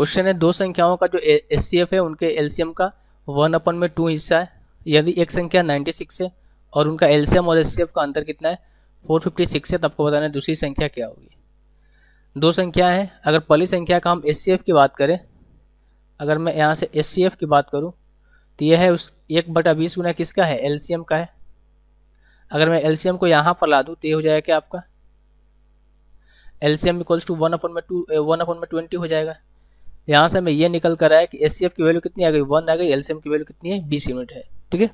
question है दो संख्याओं का जो एस है उनके एम का वन अपन में टू हिस्सा है यदि एक संख्या 96 है और उनका एम और एस का अंतर कितना है 456 है तो आपको बताना है दूसरी संख्या क्या होगी दो संख्या है अगर पहली संख्या का हम एस की बात करें अगर मैं यहाँ से एस की बात करूँ तो यह है उस एक बटा बीस गुना किसका है एल का है अगर मैं एल को यहाँ पर ला दूँ तो ये हो जाएगा क्या आपका L C M equals to one upon में टू वन अपन में ट्वेंटी हो जाएगा यहाँ से हमें ये निकल कर आया कि एस की वैल्यू कितनी आ गई वन आ गई एलसीएम की वैल्यू कितनी है बीस यूनिट है ठीक है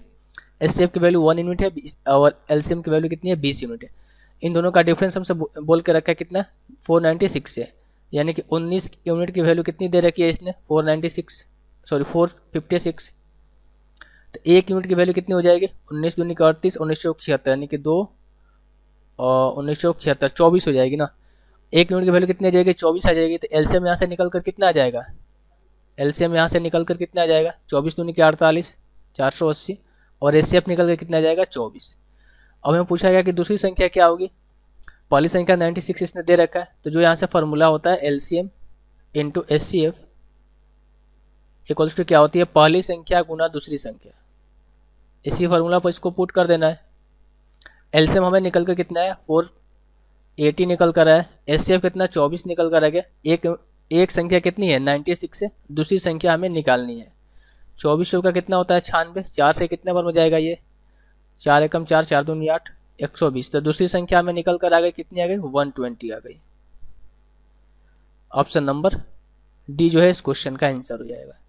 एस की वैल्यू वन यूनिट है और एलसीएम की वैल्यू कितनी है बीस यूनिट है इन दोनों का डिफरेंस हमसे बोल के रखा है कितना फोर है सिक्स यानी कि उन्नीस यूनिट की वैल्यू कितनी दे रखी है इसने four six sorry four fifty six तो एक यूनिट की वैल्यू कितनी हो जाएगी उन्नीस दूनी का अड़तीस उन्नीस सौ छिहत्तर यानी कि दो उन्नीस सौ छिहत्तर चौबीस हो जाएगी ना एक यूनिट की वैल्यू कितनी आ जाएगी चौबीस आ जाएगी तो एलसीएम यहाँ से निकल कर कितना आ जाएगा एलसीएम यहाँ से निकल कर कितना आ जाएगा चौबीस दूनी के अड़तालीस चार सौ अस्सी और एस सी एफ निकल कर कितना आ जाएगा चौबीस अब हमें पूछा गया कि दूसरी संख्या क्या होगी पहली संख्या नाइन्टी सिक्स इसने दे रखा है तो जो यहाँ से फार्मूला होता है L C M into S C F equals to क्या होती है पहली संख्या गुना दूसरी संख्या इसी फार्मूला पर इसको पुट कर देना है एल सी एम हमें निकल कर कितना है फोर एटी निकल कर आया एस कितना चौबीस निकल कर आ गया एक एक संख्या कितनी है नाइन्टी सिक्स से दूसरी संख्या हमें निकालनी है चौबीस सौ का कितना होता है छानबे चार से कितने बार हो जाएगा ये चार एकम चार चार दूनी आठ एक सौ बीस तो दूसरी संख्या हमें निकल कर आ गई कितनी आ गई वन ट्वेंटी आ गई ऑप्शन नंबर डी जो है इस क्वेश्चन का आंसर हो जाएगा